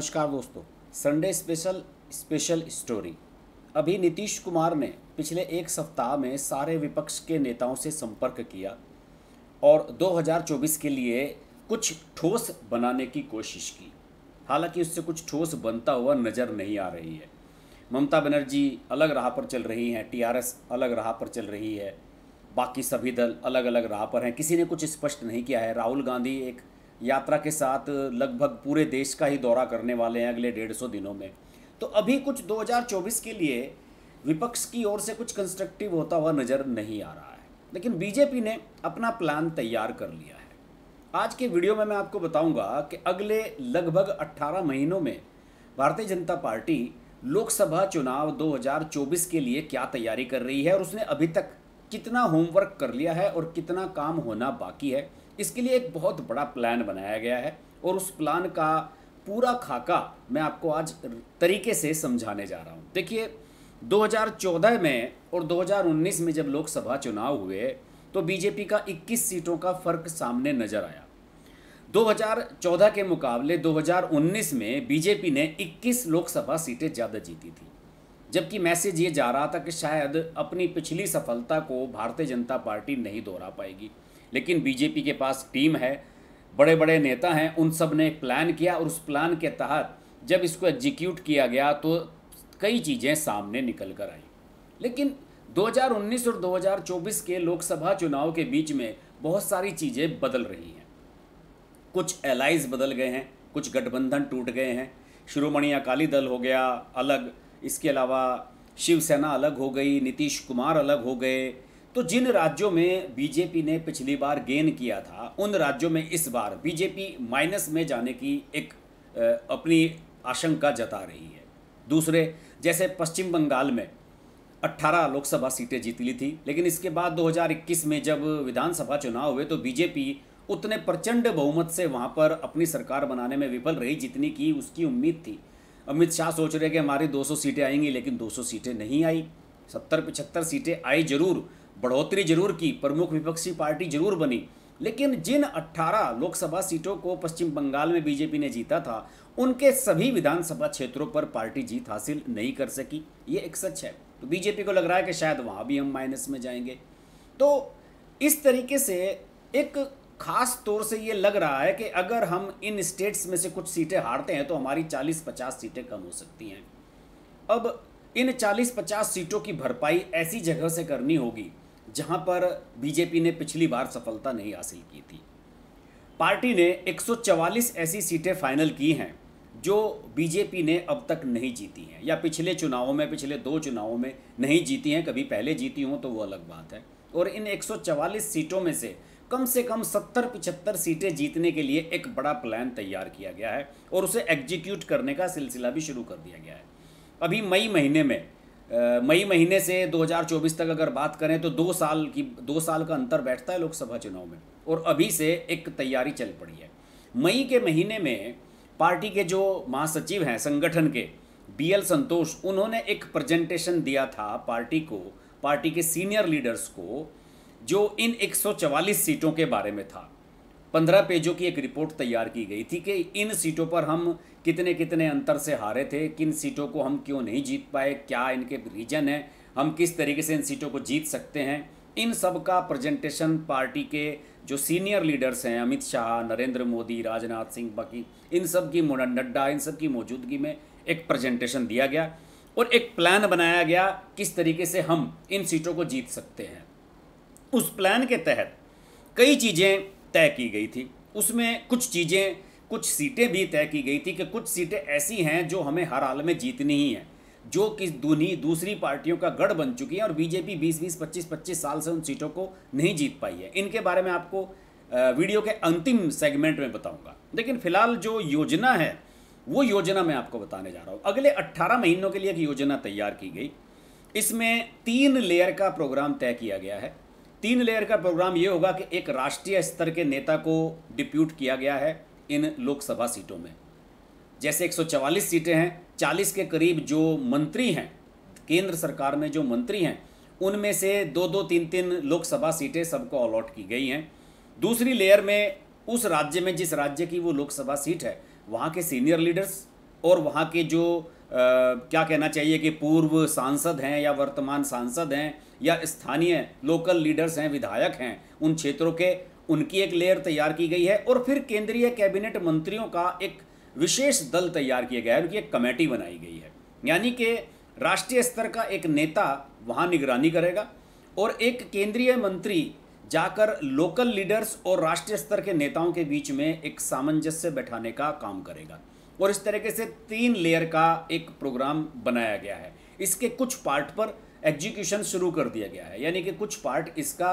नमस्कार दोस्तों Sunday special special story अभी नीतीश कुमार ने पिछले एक सप्ताह में सारे विपक्ष के नेताओं से संपर्क किया और 2024 के लिए कुछ ठोस बनाने की कोशिश की हालांकि उससे कुछ ठोस बनता हुआ नज़र नहीं आ रही है ममता बनर्जी अलग राह पर चल रही हैं टीआरएस अलग राह पर चल रही है बाकी सभी दल अलग अलग राह पर हैं किसी ने कुछ स्पष्ट नहीं किया है राहुल गांधी एक यात्रा के साथ लगभग पूरे देश का ही दौरा करने वाले हैं अगले डेढ़ सौ दिनों में तो अभी कुछ 2024 के लिए विपक्ष की ओर से कुछ कंस्ट्रक्टिव होता हुआ नज़र नहीं आ रहा है लेकिन बीजेपी ने अपना प्लान तैयार कर लिया है आज के वीडियो में मैं आपको बताऊंगा कि अगले लगभग 18 महीनों में भारतीय जनता पार्टी लोकसभा चुनाव 2024 के लिए क्या तैयारी कर रही है और उसने अभी तक कितना होमवर्क कर लिया है और कितना काम होना बाकी है इसके लिए एक बहुत बड़ा प्लान बनाया गया है और उस प्लान का पूरा खाका मैं आपको आज तरीके से समझाने जा रहा हूँ देखिए 2014 में और 2019 में जब लोकसभा चुनाव हुए तो बीजेपी का 21 सीटों का फर्क सामने नजर आया 2014 के मुकाबले 2019 में बीजेपी ने 21 लोकसभा सीटें ज़्यादा जीती थी जबकि मैसेज ये जा रहा था कि शायद अपनी पिछली सफलता को भारतीय जनता पार्टी नहीं दोहरा पाएगी लेकिन बीजेपी के पास टीम है बड़े बड़े नेता हैं उन सब ने प्लान किया और उस प्लान के तहत जब इसको एग्जीक्यूट किया गया तो कई चीज़ें सामने निकल कर आई लेकिन 2019 और 2024 के लोकसभा चुनाव के बीच में बहुत सारी चीज़ें बदल रही हैं कुछ एलाइज बदल गए हैं कुछ गठबंधन टूट गए हैं शिरोमणि अकाली दल हो गया अलग इसके अलावा शिवसेना अलग हो गई नीतीश कुमार अलग हो गए तो जिन राज्यों में बीजेपी ने पिछली बार गेन किया था उन राज्यों में इस बार बीजेपी माइनस में जाने की एक अपनी आशंका जता रही है दूसरे जैसे पश्चिम बंगाल में 18 लोकसभा सीटें जीत ली थी लेकिन इसके बाद 2021 में जब विधानसभा चुनाव हुए तो बीजेपी उतने प्रचंड बहुमत से वहाँ पर अपनी सरकार बनाने में विफल रही जितनी की उसकी उम्मीद थी अमित शाह सोच रहे कि हमारी 200 सीटें आएंगी लेकिन 200 सीटें नहीं आई सत्तर पचहत्तर सीटें आई जरूर बढ़ोतरी जरूर की प्रमुख विपक्षी पार्टी जरूर बनी लेकिन जिन 18 लोकसभा सीटों को पश्चिम बंगाल में बीजेपी ने जीता था उनके सभी विधानसभा क्षेत्रों पर पार्टी जीत हासिल नहीं कर सकी ये एक सच है तो बीजेपी को लग रहा है कि शायद वहाँ भी हम माइनस में जाएंगे तो इस तरीके से एक खास तौर से ये लग रहा है कि अगर हम इन स्टेट्स में से कुछ सीटें हारते हैं तो हमारी 40-50 सीटें कम हो सकती हैं अब इन 40-50 सीटों की भरपाई ऐसी जगह से करनी होगी जहां पर बीजेपी ने पिछली बार सफलता नहीं हासिल की थी पार्टी ने 144 ऐसी सीटें फाइनल की हैं जो बीजेपी ने अब तक नहीं जीती हैं या पिछले चुनावों में पिछले दो चुनावों में नहीं जीती हैं कभी पहले जीती हों तो वो अलग बात है और इन 144 सीटों में से कम से कम 70-75 सीटें जीतने के लिए एक बड़ा प्लान तैयार किया गया है और उसे एग्जीक्यूट करने का सिलसिला भी शुरू कर दिया गया है अभी मई महीने में मई महीने से 2024 तक अगर बात करें तो दो साल की दो साल का अंतर बैठता है लोकसभा चुनाव में और अभी से एक तैयारी चल पड़ी है मई के महीने में पार्टी के जो महासचिव हैं संगठन के बी एल संतोष उन्होंने एक प्रेजेंटेशन दिया था पार्टी को पार्टी के सीनियर लीडर्स को जो इन 144 सीटों के बारे में था पंद्रह पेजों की एक रिपोर्ट तैयार की गई थी कि इन सीटों पर हम कितने कितने अंतर से हारे थे किन सीटों को हम क्यों नहीं जीत पाए क्या इनके रीजन हैं हम किस तरीके से इन सीटों को जीत सकते हैं इन सब का प्रजेंटेशन पार्टी के जो सीनियर लीडर्स हैं अमित शाह नरेंद्र मोदी राजनाथ सिंह बाकी इन सब की नड्डा इन सब की मौजूदगी में एक प्रजेंटेशन दिया गया और एक प्लान बनाया गया किस तरीके से हम इन सीटों को जीत सकते हैं उस प्लान के तहत कई चीज़ें तय की गई थी उसमें कुछ चीज़ें कुछ सीटें भी तय की गई थी कि कुछ सीटें ऐसी हैं जो हमें हर हाल में जीतनी ही हैं जो कि दूनी दूसरी पार्टियों का गढ़ बन चुकी है और बीजेपी 20 20 25 25 साल से उन सीटों को नहीं जीत पाई है इनके बारे में आपको वीडियो के अंतिम सेगमेंट में बताऊंगा लेकिन फिलहाल जो योजना है वो योजना मैं आपको बताने जा रहा हूँ अगले 18 महीनों के लिए एक योजना तैयार की गई इसमें तीन लेयर का प्रोग्राम तय किया गया है तीन लेयर का प्रोग्राम ये होगा कि एक राष्ट्रीय स्तर के नेता को डिप्यूट किया गया है इन लोकसभा सीटों में जैसे 144 सीटें हैं 40 के करीब जो मंत्री हैं केंद्र सरकार में जो मंत्री हैं उनमें से दो दो तीन तीन लोकसभा सीटें सबको अलॉट की गई हैं दूसरी लेयर में उस राज्य में जिस राज्य की वो लोकसभा सीट है वहाँ के सीनियर लीडर्स और वहाँ के जो आ, क्या कहना चाहिए कि पूर्व सांसद हैं या वर्तमान सांसद हैं या स्थानीय लोकल लीडर्स हैं विधायक हैं उन क्षेत्रों के उनकी एक लेयर तैयार की गई है और फिर केंद्रीय कैबिनेट मंत्रियों का एक विशेष दल तैयार किया गया है उनकी एक कमेटी बनाई गई है यानी कि राष्ट्रीय स्तर का एक नेता वहाँ निगरानी करेगा और एक केंद्रीय मंत्री जाकर लोकल लीडर्स और राष्ट्रीय स्तर के नेताओं के बीच में एक सामंजस्य बैठाने का काम करेगा और इस तरीके से तीन लेयर का एक प्रोग्राम बनाया गया है इसके कुछ पार्ट पर एग्जीक्यूशन शुरू कर दिया गया है यानी कि कुछ पार्ट इसका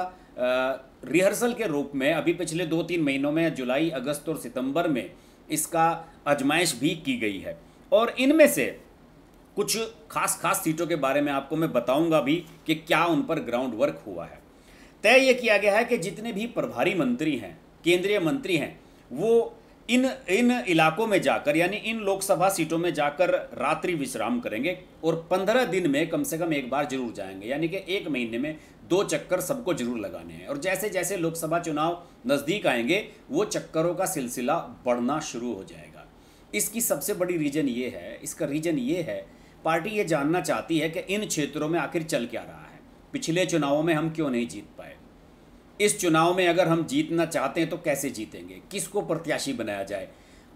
रिहर्सल के रूप में अभी पिछले दो तीन महीनों में जुलाई अगस्त और सितंबर में इसका आजमाइश भी की गई है और इनमें से कुछ खास खास सीटों के बारे में आपको मैं बताऊंगा भी कि क्या उन पर ग्राउंड वर्क हुआ है तय ये किया गया है कि जितने भी प्रभारी मंत्री हैं केंद्रीय मंत्री हैं वो इन इन इलाकों में जाकर यानी इन लोकसभा सीटों में जाकर रात्रि विश्राम करेंगे और पंद्रह दिन में कम से कम एक बार जरूर जाएंगे यानी कि एक महीने में दो चक्कर सबको जरूर लगाने हैं और जैसे जैसे लोकसभा चुनाव नज़दीक आएंगे वो चक्करों का सिलसिला बढ़ना शुरू हो जाएगा इसकी सबसे बड़ी रीज़न ये है इसका रीज़न ये है पार्टी ये जानना चाहती है कि इन क्षेत्रों में आखिर चल क्या रहा है पिछले चुनावों में हम क्यों नहीं जीत पाए इस चुनाव में अगर हम जीतना चाहते हैं तो कैसे जीतेंगे किसको प्रत्याशी बनाया जाए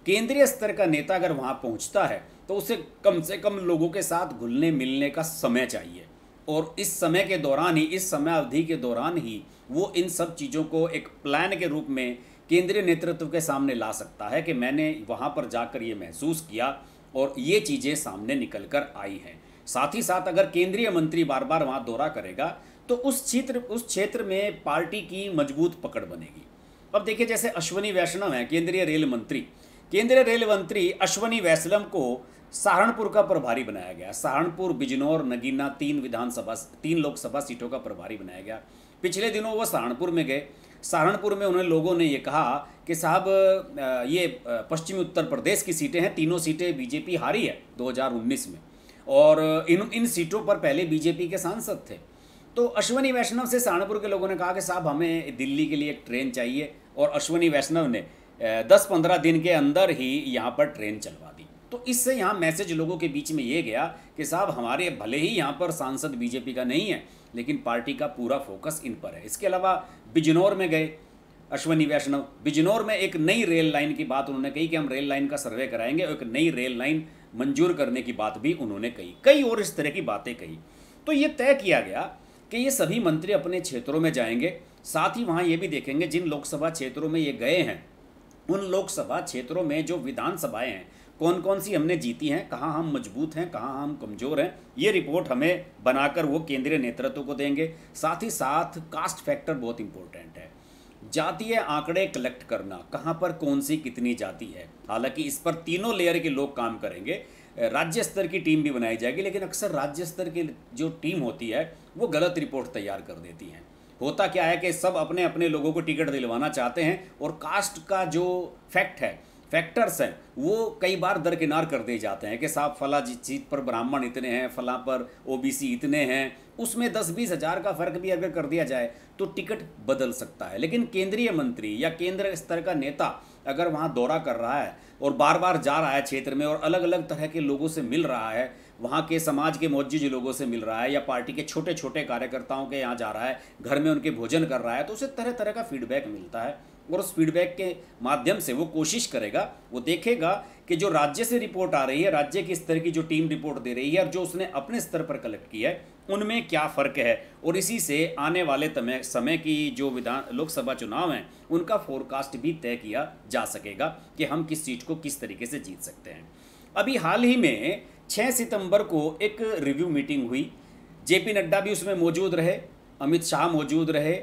केंद्रीय स्तर का नेता अगर वहाँ पहुँचता है तो उसे कम से कम लोगों के साथ घुलने मिलने का समय चाहिए और इस समय के दौरान ही इस समय अवधि के दौरान ही वो इन सब चीज़ों को एक प्लान के रूप में केंद्रीय नेतृत्व के सामने ला सकता है कि मैंने वहाँ पर जाकर ये महसूस किया और ये चीज़ें सामने निकल कर आई हैं साथ ही साथ अगर केंद्रीय मंत्री बार बार वहाँ दौरा करेगा तो उस क्षेत्र उस क्षेत्र में पार्टी की मजबूत पकड़ बनेगी अब देखिए जैसे अश्वनी वैष्णव हैं केंद्रीय रेल मंत्री केंद्रीय रेल मंत्री अश्वनी वैष्णव को सहारनपुर का प्रभारी बनाया गया सहारनपुर बिजनौर नगीना तीन विधानसभा तीन लोकसभा सीटों का प्रभारी बनाया गया पिछले दिनों वह सहारनपुर में गए सहारनपुर में उन्हें लोगों ने ये कहा कि साहब ये पश्चिमी उत्तर प्रदेश की सीटें हैं तीनों सीटें बीजेपी हारी है 2019 में और इन इन सीटों पर पहले बीजेपी के सांसद थे तो अश्वनी वैष्णव से सहारनपुर के लोगों ने कहा कि साहब हमें दिल्ली के लिए एक ट्रेन चाहिए और अश्वनी वैष्णव ने दस पंद्रह दिन के अंदर ही यहाँ पर ट्रेन चलवा दी तो इससे यहाँ मैसेज लोगों के बीच में ये गया कि साहब हमारे भले ही यहाँ पर सांसद बीजेपी का नहीं है लेकिन पार्टी का पूरा फोकस इन पर है इसके अलावा बिजनौर में गए अश्वनी वैष्णव बिजनौर में एक नई रेल लाइन की बात उन्होंने कही कि हम रेल लाइन का सर्वे कराएंगे और एक नई रेल लाइन मंजूर करने की बात भी उन्होंने कही कई और इस तरह की बातें कही तो ये तय किया गया कि ये सभी मंत्री अपने क्षेत्रों में जाएंगे साथ ही वहाँ ये भी देखेंगे जिन लोकसभा क्षेत्रों में ये गए हैं उन लोकसभा क्षेत्रों में जो विधानसभाएं हैं कौन कौन सी हमने जीती हैं कहाँ हम मजबूत हैं कहाँ हम कमज़ोर हैं ये रिपोर्ट हमें बनाकर वो केंद्रीय नेतृत्व को देंगे साथ ही साथ कास्ट फैक्टर बहुत इंपॉर्टेंट है जातीय आंकड़े कलेक्ट करना कहाँ पर कौन सी कितनी जाति है हालांकि इस पर तीनों लेयर के लोग काम करेंगे राज्य स्तर की टीम भी बनाई जाएगी लेकिन अक्सर राज्य स्तर की जो टीम होती है वो गलत रिपोर्ट तैयार कर देती हैं होता क्या है कि सब अपने अपने लोगों को टिकट दिलवाना चाहते हैं और कास्ट का जो फैक्ट है फैक्टर्स हैं वो कई बार दरकिनार कर दिए जाते हैं कि साहब फला सीट पर ब्राह्मण इतने हैं फला पर ओबीसी इतने हैं उसमें दस बीस हज़ार का फ़र्क भी अगर कर दिया जाए तो टिकट बदल सकता है लेकिन केंद्रीय मंत्री या केंद्र स्तर का नेता अगर वहाँ दौरा कर रहा है और बार बार जा रहा है क्षेत्र में और अलग अलग तरह के लोगों से मिल रहा है वहाँ के समाज के मौजूद लोगों से मिल रहा है या पार्टी के छोटे छोटे कार्यकर्ताओं के यहाँ जा रहा है घर में उनके भोजन कर रहा है तो उसे तरह तरह का फीडबैक मिलता है और उस फीडबैक के माध्यम से वो कोशिश करेगा वो देखेगा कि जो राज्य से रिपोर्ट आ रही है राज्य की स्तर की जो टीम रिपोर्ट दे रही है और जो उसने अपने स्तर पर कलेक्ट किया है उनमें क्या फ़र्क है और इसी से आने वाले समय समय की जो विधान लोकसभा चुनाव हैं उनका फोरकास्ट भी तय किया जा सकेगा कि हम किस सीट को किस तरीके से जीत सकते हैं अभी हाल ही में 6 सितंबर को एक रिव्यू मीटिंग हुई जेपी नड्डा भी उसमें मौजूद रहे अमित शाह मौजूद रहे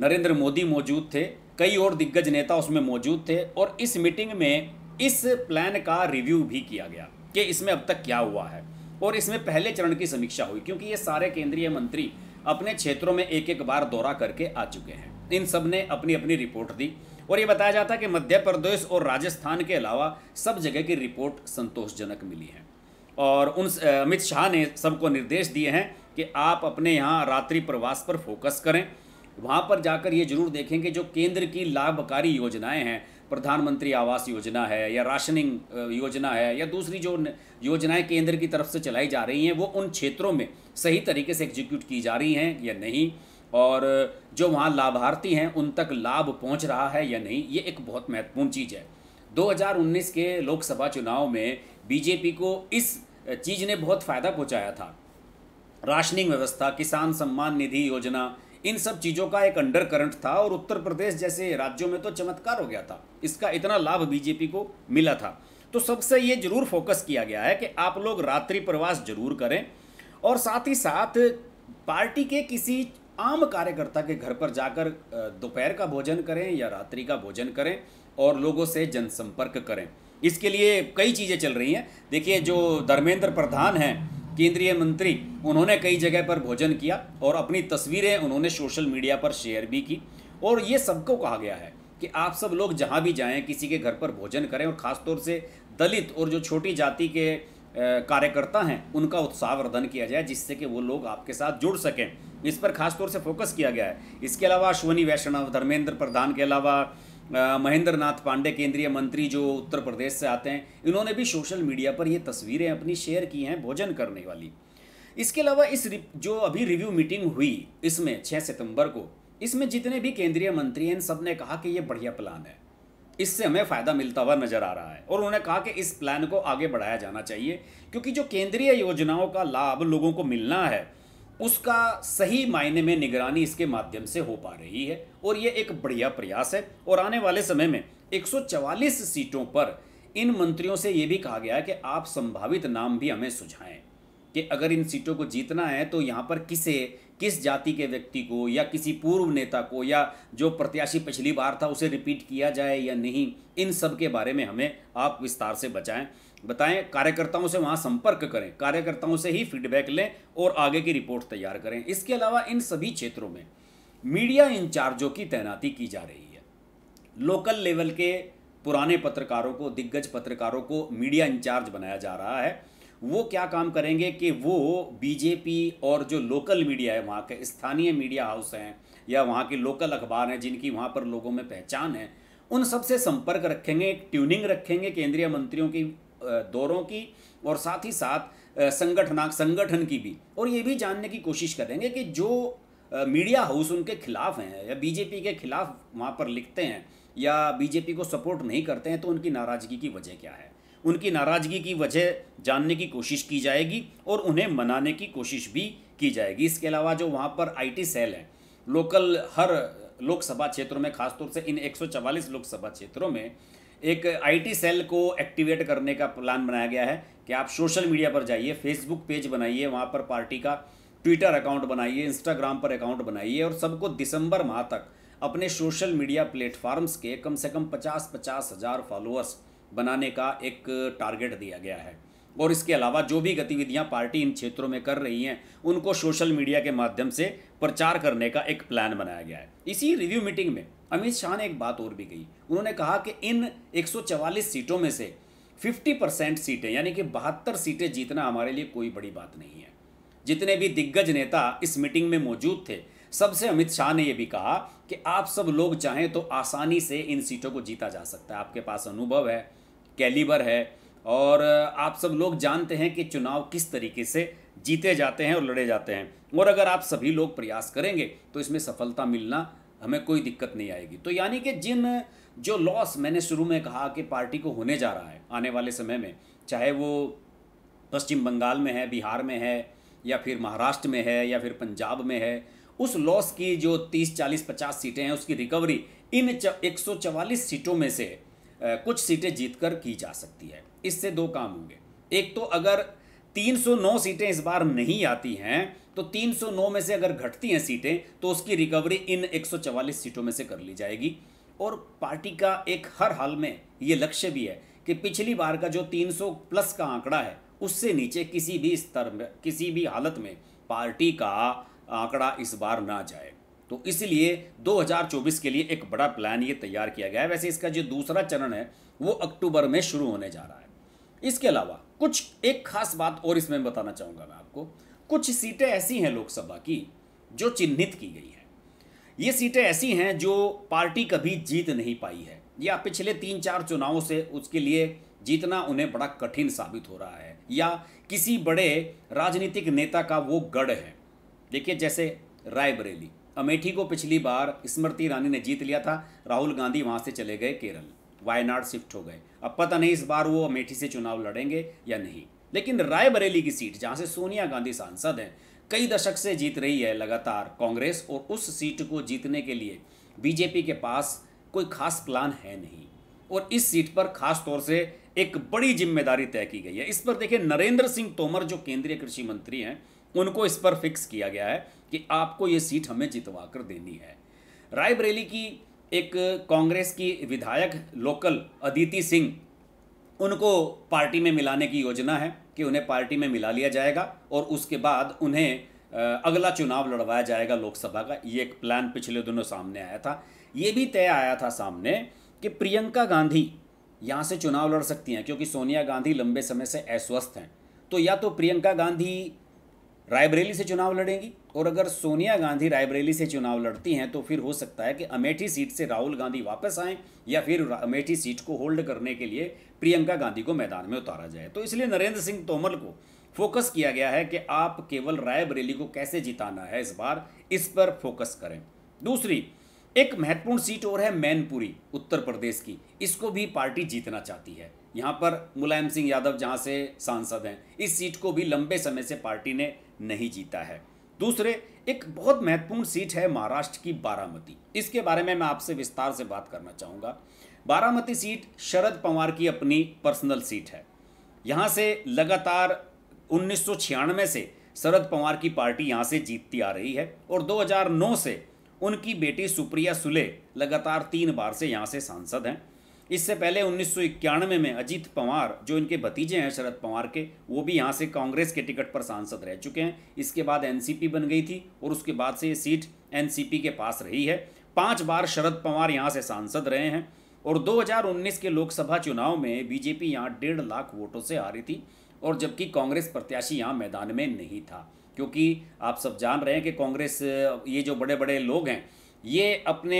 नरेंद्र मोदी मौजूद थे कई और दिग्गज नेता उसमें मौजूद थे और इस मीटिंग में इस प्लान का रिव्यू भी किया गया कि इसमें अब तक क्या हुआ है और इसमें पहले चरण की समीक्षा हुई क्योंकि ये सारे केंद्रीय मंत्री अपने क्षेत्रों में एक एक बार दौरा करके आ चुके हैं इन सब ने अपनी अपनी रिपोर्ट दी और ये बताया जाता है कि मध्य प्रदेश और राजस्थान के अलावा सब जगह की रिपोर्ट संतोषजनक मिली है और उन अमित शाह ने सबको निर्देश दिए हैं कि आप अपने यहाँ रात्रि प्रवास पर फोकस करें वहाँ पर जाकर ये जरूर देखें कि जो केंद्र की लाभकारी योजनाएं हैं प्रधानमंत्री आवास योजना है या राशनिंग योजना है या दूसरी जो योजनाएं केंद्र की तरफ से चलाई जा रही हैं वो उन क्षेत्रों में सही तरीके से एग्जीक्यूट की जा रही हैं या नहीं और जो वहाँ लाभार्थी हैं उन तक लाभ पहुँच रहा है या नहीं ये एक बहुत महत्वपूर्ण चीज़ है 2019 के लोकसभा चुनाव में बीजेपी को इस चीज़ ने बहुत फ़ायदा पहुंचाया था राशनिंग व्यवस्था किसान सम्मान निधि योजना इन सब चीज़ों का एक अंडर करंट था और उत्तर प्रदेश जैसे राज्यों में तो चमत्कार हो गया था इसका इतना लाभ बीजेपी को मिला था तो सबसे ये जरूर फोकस किया गया है कि आप लोग रात्रि प्रवास जरूर करें और साथ ही साथ पार्टी के किसी आम कार्यकर्ता के घर पर जाकर दोपहर का भोजन करें या रात्रि का भोजन करें और लोगों से जनसंपर्क करें इसके लिए कई चीज़ें चल रही हैं देखिए जो धर्मेंद्र प्रधान हैं केंद्रीय मंत्री उन्होंने कई जगह पर भोजन किया और अपनी तस्वीरें उन्होंने सोशल मीडिया पर शेयर भी की और ये सबको कहा गया है कि आप सब लोग जहाँ भी जाएँ किसी के घर पर भोजन करें और ख़ासतौर से दलित और जो छोटी जाति के कार्यकर्ता हैं उनका उत्साह वर्धन किया जाए जिससे कि वो लोग आपके साथ जुड़ सकें इस पर खासतौर से फोकस किया गया है इसके अलावा अश्वनी वैष्णव धर्मेंद्र प्रधान के अलावा महेंद्र नाथ पांडे केंद्रीय मंत्री जो उत्तर प्रदेश से आते हैं इन्होंने भी सोशल मीडिया पर ये तस्वीरें अपनी शेयर की हैं भोजन करने वाली इसके अलावा इस जो अभी रिव्यू मीटिंग हुई इसमें छः सितंबर को इसमें जितने भी केंद्रीय मंत्री हैं इन सब ने कहा कि ये बढ़िया प्लान है इससे हमें फ़ायदा मिलता हुआ नज़र आ रहा है और उन्होंने कहा कि इस प्लान को आगे बढ़ाया जाना चाहिए क्योंकि जो केंद्रीय योजनाओं का लाभ लोगों को मिलना है उसका सही मायने में निगरानी इसके माध्यम से हो पा रही है और ये एक बढ़िया प्रयास है और आने वाले समय में 144 सीटों पर इन मंत्रियों से ये भी कहा गया है कि आप संभावित नाम भी हमें सुझाएं कि अगर इन सीटों को जीतना है तो यहाँ पर किसे किस जाति के व्यक्ति को या किसी पूर्व नेता को या जो प्रत्याशी पिछली बार था उसे रिपीट किया जाए या नहीं इन सब के बारे में हमें आप विस्तार से बचाएं बताएं कार्यकर्ताओं से वहाँ संपर्क करें कार्यकर्ताओं से ही फीडबैक लें और आगे की रिपोर्ट तैयार करें इसके अलावा इन सभी क्षेत्रों में मीडिया इंचार्जों की तैनाती की जा रही है लोकल लेवल के पुराने पत्रकारों को दिग्गज पत्रकारों को मीडिया इंचार्ज बनाया जा रहा है वो क्या काम करेंगे कि वो बीजेपी और जो लोकल मीडिया है वहाँ के स्थानीय मीडिया हाउस हैं या वहाँ के लोकल अखबार हैं जिनकी वहाँ पर लोगों में पहचान है उन सबसे संपर्क रखेंगे ट्यूनिंग रखेंगे केंद्रीय मंत्रियों की दौरों की और साथ ही साथ संगठना संगठन की भी और ये भी जानने की कोशिश करेंगे कि जो मीडिया हाउस उनके खिलाफ हैं या बीजेपी के खिलाफ वहाँ पर लिखते हैं या बीजेपी को सपोर्ट नहीं करते हैं तो उनकी नाराज़गी की वजह क्या है उनकी नाराज़गी की वजह जानने की कोशिश की जाएगी और उन्हें मनाने की कोशिश भी की जाएगी इसके अलावा जो वहाँ पर आईटी सेल हैं लोकल हर लोकसभा क्षेत्रों में खासतौर से इन 144 लोकसभा क्षेत्रों में एक आईटी सेल को एक्टिवेट करने का प्लान बनाया गया है कि आप सोशल मीडिया पर जाइए फेसबुक पेज बनाइए वहाँ पर पार्टी का ट्विटर अकाउंट बनाइए इंस्टाग्राम पर अकाउंट बनाइए और सबको दिसंबर माह तक अपने सोशल मीडिया प्लेटफॉर्म्स के कम से कम पचास पचास हज़ार फॉलोअर्स बनाने का एक टारगेट दिया गया है और इसके अलावा जो भी गतिविधियां पार्टी इन क्षेत्रों में कर रही हैं उनको सोशल मीडिया के माध्यम से प्रचार करने का एक प्लान बनाया गया है इसी रिव्यू मीटिंग में अमित शाह ने एक बात और भी कही उन्होंने कहा कि इन 144 सीटों में से 50 परसेंट सीटें यानी कि बहत्तर सीटें जीतना हमारे लिए कोई बड़ी बात नहीं है जितने भी दिग्गज नेता इस मीटिंग में मौजूद थे सबसे अमित शाह ने यह भी कहा कि आप सब लोग चाहें तो आसानी से इन सीटों को जीता जा सकता है आपके पास अनुभव है कैलिबर है और आप सब लोग जानते हैं कि चुनाव किस तरीके से जीते जाते हैं और लड़े जाते हैं और अगर आप सभी लोग प्रयास करेंगे तो इसमें सफलता मिलना हमें कोई दिक्कत नहीं आएगी तो यानी कि जिन जो लॉस मैंने शुरू में कहा कि पार्टी को होने जा रहा है आने वाले समय में चाहे वो पश्चिम बंगाल में है बिहार में है या फिर महाराष्ट्र में है या फिर पंजाब में है उस लॉस की जो 30, 40, 50 सीटें हैं उसकी रिकवरी इन एक सीटों में से कुछ सीटें जीतकर की जा सकती है इससे दो काम होंगे एक तो अगर 309 सीटें इस बार नहीं आती हैं तो 309 में से अगर घटती हैं सीटें तो उसकी रिकवरी इन 144 सीटों में से कर ली जाएगी और पार्टी का एक हर हाल में ये लक्ष्य भी है कि पिछली बार का जो 300 प्लस का आंकड़ा है उससे नीचे किसी भी स्तर में किसी भी हालत में पार्टी का आंकड़ा इस बार ना जाए तो इसलिए 2024 के लिए एक बड़ा प्लान ये तैयार किया गया है वैसे इसका जो दूसरा चरण है वो अक्टूबर में शुरू होने जा रहा है इसके अलावा कुछ एक खास बात और इसमें बताना चाहूँगा मैं आपको कुछ सीटें ऐसी हैं लोकसभा की जो चिन्हित की गई हैं ये सीटें ऐसी हैं जो पार्टी कभी जीत नहीं पाई है या पिछले तीन चार चुनावों से उसके लिए जीतना उन्हें बड़ा कठिन साबित हो रहा है या किसी बड़े राजनीतिक नेता का वो गढ़ है देखिए जैसे रायबरेली अमेठी को पिछली बार स्मृति ईरानी ने जीत लिया था राहुल गांधी वहाँ से चले गए केरल वायनाड शिफ्ट हो गए अब पता नहीं इस बार वो अमेठी से चुनाव लड़ेंगे या नहीं लेकिन रायबरेली की सीट जहाँ से सोनिया गांधी सांसद हैं कई दशक से जीत रही है लगातार कांग्रेस और उस सीट को जीतने के लिए बीजेपी के पास कोई खास प्लान है नहीं और इस सीट पर खास तौर से एक बड़ी जिम्मेदारी तय की गई है इस पर देखिए नरेंद्र सिंह तोमर जो केंद्रीय कृषि मंत्री हैं उनको इस पर फिक्स किया गया है कि आपको ये सीट हमें जितवा कर देनी है रायबरेली की एक कांग्रेस की विधायक लोकल अदिति सिंह उनको पार्टी में मिलाने की योजना है कि उन्हें पार्टी में मिला लिया जाएगा और उसके बाद उन्हें अगला चुनाव लड़वाया जाएगा लोकसभा का ये एक प्लान पिछले दिनों सामने आया था ये भी तय आया था सामने कि प्रियंका गांधी यहाँ से चुनाव लड़ सकती हैं क्योंकि सोनिया गांधी लंबे समय से अस्वस्थ हैं तो या तो प्रियंका गांधी रायबरेली से चुनाव लड़ेंगी और अगर सोनिया गांधी रायबरेली से चुनाव लड़ती हैं तो फिर हो सकता है कि अमेठी सीट से राहुल गांधी वापस आएं या फिर अमेठी सीट को होल्ड करने के लिए प्रियंका गांधी को मैदान में उतारा जाए तो इसलिए नरेंद्र सिंह तोमर को फोकस किया गया है कि आप केवल रायबरेली को कैसे जिताना है इस बार इस पर फोकस करें दूसरी एक महत्वपूर्ण सीट और है मैनपुरी उत्तर प्रदेश की इसको भी पार्टी जीतना चाहती है यहाँ पर मुलायम सिंह यादव जहाँ से सांसद हैं इस सीट को भी लंबे समय से पार्टी ने नहीं जीता है दूसरे एक बहुत महत्वपूर्ण सीट है महाराष्ट्र की बारामती इसके बारे में मैं आपसे विस्तार से बात करना चाहूँगा बारामती सीट शरद पवार की अपनी पर्सनल सीट है यहाँ से लगातार उन्नीस से शरद पवार की पार्टी यहाँ से जीतती आ रही है और 2009 से उनकी बेटी सुप्रिया सुले लगातार तीन बार से यहाँ से सांसद हैं इससे पहले उन्नीस में अजीत पवार जो इनके भतीजे हैं शरद पवार के वो भी यहाँ से कांग्रेस के टिकट पर सांसद रह चुके हैं इसके बाद एनसीपी बन गई थी और उसके बाद से ये सीट एनसीपी के पास रही है पांच बार शरद पवार यहाँ से सांसद रहे हैं और 2019 के लोकसभा चुनाव में बीजेपी यहाँ डेढ़ लाख वोटों से हारी थी और जबकि कांग्रेस प्रत्याशी यहाँ मैदान में नहीं था क्योंकि आप सब जान रहे हैं कि कांग्रेस ये जो बड़े बड़े लोग हैं ये अपने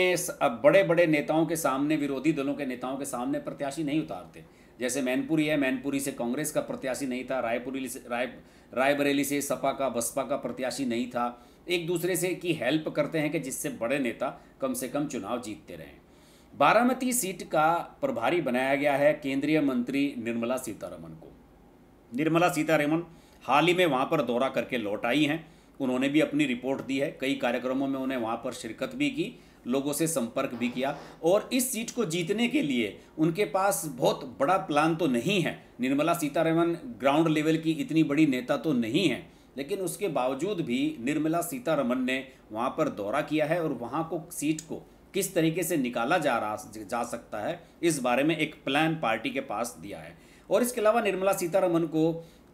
बड़े बड़े नेताओं के सामने विरोधी दलों के नेताओं के सामने प्रत्याशी नहीं उतारते जैसे मैनपुरी है मैनपुरी से कांग्रेस का प्रत्याशी नहीं था रायपुरी से राय रायबरेली से सपा का बसपा का प्रत्याशी नहीं था एक दूसरे से की हेल्प करते हैं कि जिससे बड़े नेता कम से कम चुनाव जीतते रहें बारामती सीट का प्रभारी बनाया गया है केंद्रीय मंत्री निर्मला सीतारमन को निर्मला सीतारमन हाल ही में वहाँ पर दौरा करके लौट आई हैं उन्होंने भी अपनी रिपोर्ट दी है कई कार्यक्रमों में उन्हें वहाँ पर शिरकत भी की लोगों से संपर्क भी किया और इस सीट को जीतने के लिए उनके पास बहुत बड़ा प्लान तो नहीं है निर्मला सीतारमन ग्राउंड लेवल की इतनी बड़ी नेता तो नहीं है लेकिन उसके बावजूद भी निर्मला सीतारमन ने वहाँ पर दौरा किया है और वहाँ को सीट को किस तरीके से निकाला जा रहा जा सकता है इस बारे में एक प्लान पार्टी के पास दिया है और इसके अलावा निर्मला सीतारमन को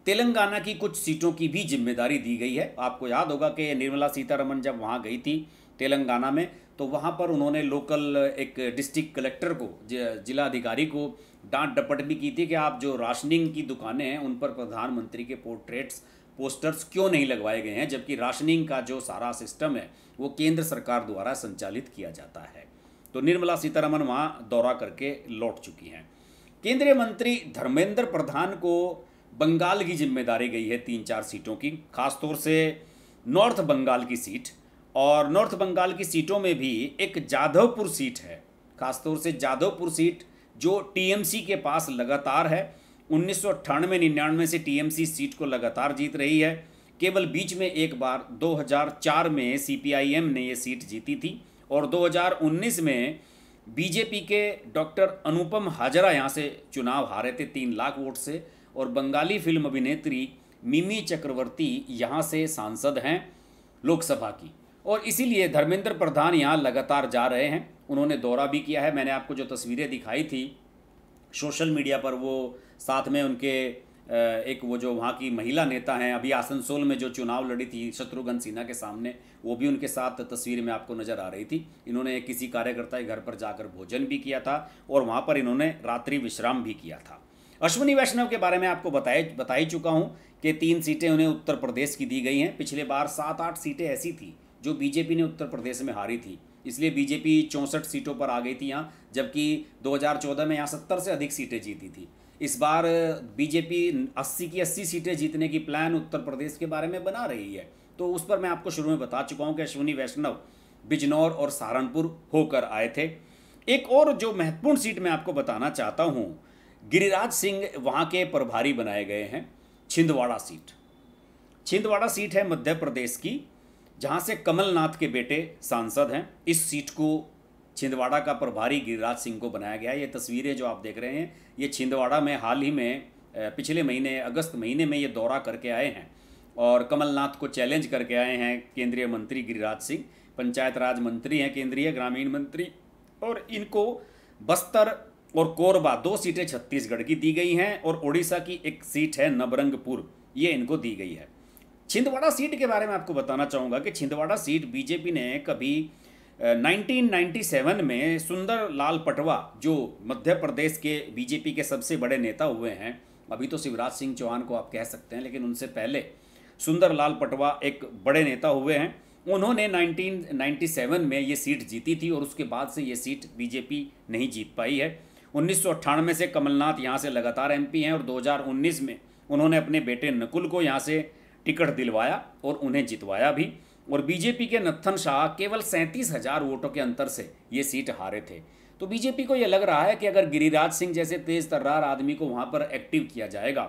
तेलंगाना की कुछ सीटों की भी जिम्मेदारी दी गई है आपको याद होगा कि निर्मला सीतारमन जब वहाँ गई थी तेलंगाना में तो वहाँ पर उन्होंने लोकल एक डिस्ट्रिक्ट कलेक्टर को जिला अधिकारी को डांट डपट भी की थी कि आप जो राशनिंग की दुकानें हैं उन पर प्रधानमंत्री के पोर्ट्रेट्स पोस्टर्स क्यों नहीं लगवाए गए हैं जबकि राशनिंग का जो सारा सिस्टम है वो केंद्र सरकार द्वारा संचालित किया जाता है तो निर्मला सीतारमन वहाँ दौरा करके लौट चुकी हैं केंद्रीय मंत्री धर्मेंद्र प्रधान को बंगाल की जिम्मेदारी गई है तीन चार सीटों की खासतौर से नॉर्थ बंगाल की सीट और नॉर्थ बंगाल की सीटों में भी एक जाधवपुर सीट है खासतौर से जाधवपुर सीट जो टीएमसी के पास लगातार है उन्नीस सौ अट्ठानवे निन्यानवे से टीएमसी सीट को लगातार जीत रही है केवल बीच में एक बार 2004 में सीपीआईएम ने ये सीट जीती थी और 2019 में बीजेपी के डॉक्टर अनुपम हाजरा यहाँ से चुनाव हारे थे तीन लाख वोट से और बंगाली फिल्म अभिनेत्री मिमी चक्रवर्ती यहाँ से सांसद हैं लोकसभा की और इसीलिए धर्मेंद्र प्रधान यहाँ लगातार जा रहे हैं उन्होंने दौरा भी किया है मैंने आपको जो तस्वीरें दिखाई थी सोशल मीडिया पर वो साथ में उनके एक वो जो वहाँ की महिला नेता हैं अभी आसनसोल में जो चुनाव लड़ी थी शत्रुघ्न सिन्हा के सामने वो भी उनके साथ तस्वीर में आपको नज़र आ रही थी इन्होंने किसी कार्यकर्ता के घर पर जाकर भोजन भी किया था और वहाँ पर इन्होंने रात्रि विश्राम भी किया था अश्विनी वैष्णव के बारे में आपको बताए बता ही चुका हूँ कि तीन सीटें उन्हें उत्तर प्रदेश की दी गई हैं पिछले बार सात आठ सीटें ऐसी थी जो बीजेपी ने उत्तर प्रदेश में हारी थी इसलिए बीजेपी चौंसठ सीटों पर आ गई थी यहाँ जबकि 2014 में यहाँ सत्तर से अधिक सीटें जीती थी इस बार बीजेपी 80 की 80 सीटें जीतने की प्लान उत्तर प्रदेश के बारे में बना रही है तो उस पर मैं आपको शुरू में बता चुका हूँ कि अश्विनी वैष्णव बिजनौर और सहारनपुर होकर आए थे एक और जो महत्वपूर्ण सीट मैं आपको बताना चाहता हूँ गिरिराज सिंह वहाँ के प्रभारी बनाए गए हैं छिंदवाड़ा सीट छिंदवाड़ा सीट है मध्य प्रदेश की जहाँ से कमलनाथ के बेटे सांसद हैं इस सीट को छिंदवाड़ा का प्रभारी गिरिराज सिंह को बनाया गया ये तस्वीरें जो आप देख रहे हैं ये छिंदवाड़ा में हाल ही में पिछले महीने अगस्त महीने में ये दौरा करके आए हैं और कमलनाथ को चैलेंज करके आए हैं केंद्रीय मंत्री गिरिराज सिंह पंचायत राज मंत्री हैं केंद्रीय ग्रामीण मंत्री और इनको बस्तर और कोरबा दो सीटें छत्तीसगढ़ की दी गई हैं और उड़ीसा की एक सीट है नबरंगपुर ये इनको दी गई है छिंदवाड़ा सीट के बारे में आपको बताना चाहूँगा कि छिंदवाड़ा सीट बीजेपी ने कभी 1997 में सुंदर लाल पटवा जो मध्य प्रदेश के बीजेपी के सबसे बड़े नेता हुए हैं अभी तो शिवराज सिंह चौहान को आप कह सकते हैं लेकिन उनसे पहले सुंदर लाल पटवा एक बड़े नेता हुए हैं उन्होंने 1997 में ये सीट जीती थी और उसके बाद से ये सीट बीजेपी नहीं जीत पाई है उन्नीस से कमलनाथ यहाँ से लगातार एम हैं और दो में उन्होंने अपने बेटे नकुल को यहाँ से टिकट दिलवाया और उन्हें जितवाया भी और बीजेपी के नत्थन शाह केवल सैंतीस हजार वोटों के अंतर से ये सीट हारे थे तो बीजेपी को यह लग रहा है कि अगर गिरिराज सिंह जैसे तेज तर्रार आदमी को वहाँ पर एक्टिव किया जाएगा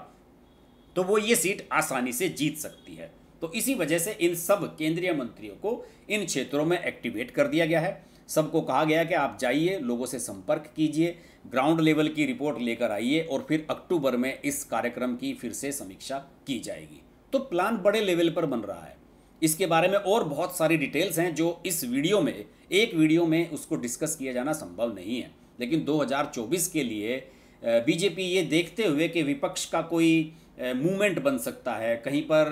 तो वो ये सीट आसानी से जीत सकती है तो इसी वजह से इन सब केंद्रीय मंत्रियों को इन क्षेत्रों में एक्टिवेट कर दिया गया है सबको कहा गया कि आप जाइए लोगों से संपर्क कीजिए ग्राउंड लेवल की रिपोर्ट लेकर आइए और फिर अक्टूबर में इस कार्यक्रम की फिर से समीक्षा की जाएगी तो प्लान बड़े लेवल पर बन रहा है इसके बारे में और बहुत सारी डिटेल्स हैं जो इस वीडियो में एक वीडियो में उसको डिस्कस किया जाना संभव नहीं है लेकिन 2024 के लिए बीजेपी ये देखते हुए कि विपक्ष का कोई मूवमेंट बन सकता है कहीं पर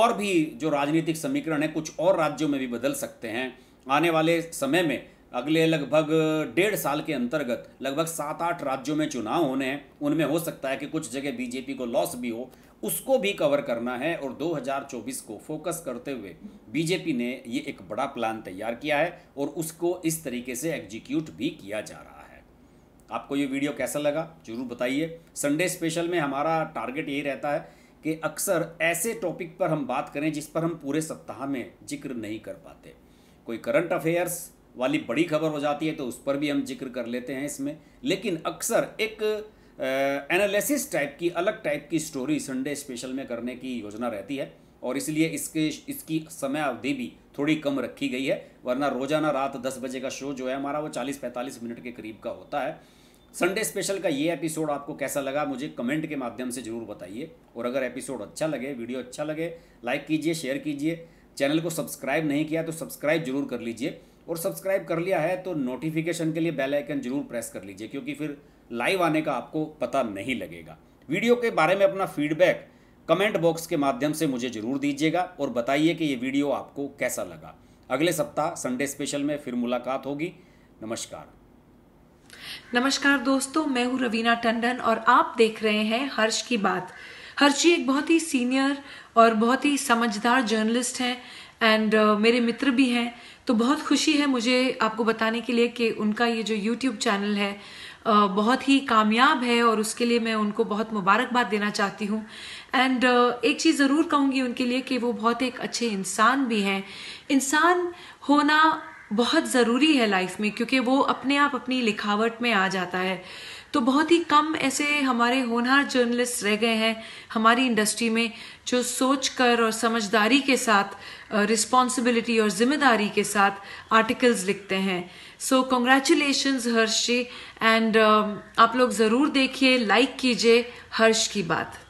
और भी जो राजनीतिक समीकरण है कुछ और राज्यों में भी बदल सकते हैं आने वाले समय में अगले लगभग डेढ़ साल के अंतर्गत लगभग सात आठ राज्यों में चुनाव होने हैं उनमें हो सकता है कि कुछ जगह बीजेपी को लॉस भी हो उसको भी कवर करना है और 2024 को फोकस करते हुए बीजेपी ने ये एक बड़ा प्लान तैयार किया है और उसको इस तरीके से एग्जीक्यूट भी किया जा रहा है आपको ये वीडियो कैसा लगा जरूर बताइए संडे स्पेशल में हमारा टारगेट यही रहता है कि अक्सर ऐसे टॉपिक पर हम बात करें जिस पर हम पूरे सप्ताह में जिक्र नहीं कर पाते कोई करंट अफेयर्स वाली बड़ी खबर हो जाती है तो उस पर भी हम जिक्र कर लेते हैं इसमें लेकिन अक्सर एक एनालिसिस टाइप की अलग टाइप की स्टोरी संडे स्पेशल में करने की योजना रहती है और इसलिए इसके इसकी समय अवधि भी थोड़ी कम रखी गई है वरना रोजाना रात दस बजे का शो जो है हमारा वो चालीस पैंतालीस मिनट के करीब का होता है संडे स्पेशल का ये एपिसोड आपको कैसा लगा मुझे कमेंट के माध्यम से ज़रूर बताइए और अगर एपिसोड अच्छा लगे वीडियो अच्छा लगे लाइक कीजिए शेयर कीजिए चैनल को सब्सक्राइब नहीं किया तो सब्सक्राइब जरूर कर लीजिए और सब्सक्राइब कर लिया है तो नोटिफिकेशन के लिए बेल आइकन जरूर प्रेस कर लीजिए क्योंकि फिर लाइव आने का आपको पता नहीं लगेगा वीडियो के बारे में अपना फीडबैक कमेंट बॉक्स के माध्यम से मुझे जरूर दीजिएगा और बताइए कि ये वीडियो आपको कैसा लगा अगले सप्ताह संडे स्पेशल में फिर मुलाकात होगी नमस्कार नमस्कार दोस्तों मैं हूँ रवीना टंडन और आप देख रहे हैं हर्ष की बात हर्ष जी एक बहुत ही सीनियर और बहुत ही समझदार जर्नलिस्ट हैं एंड uh, मेरे मित्र भी हैं तो बहुत खुशी है मुझे आपको बताने के लिए कि उनका ये जो यूट्यूब चैनल है uh, बहुत ही कामयाब है और उसके लिए मैं उनको बहुत मुबारकबाद देना चाहती हूँ एंड uh, एक चीज़ ज़रूर कहूँगी उनके लिए कि वो बहुत एक अच्छे इंसान भी हैं इंसान होना बहुत ज़रूरी है लाइफ में क्योंकि वो अपने आप अपनी लिखावट में आ जाता है तो बहुत ही कम ऐसे हमारे होनहार जर्नलिस्ट रह गए हैं हमारी इंडस्ट्री में जो सोच कर और समझदारी के साथ रिस्पॉन्सिबिलिटी और जिम्मेदारी के साथ आर्टिकल्स लिखते हैं so congratulation Harsh ji and आप लोग ज़रूर देखिए लाइक कीजिए हर्ष की बात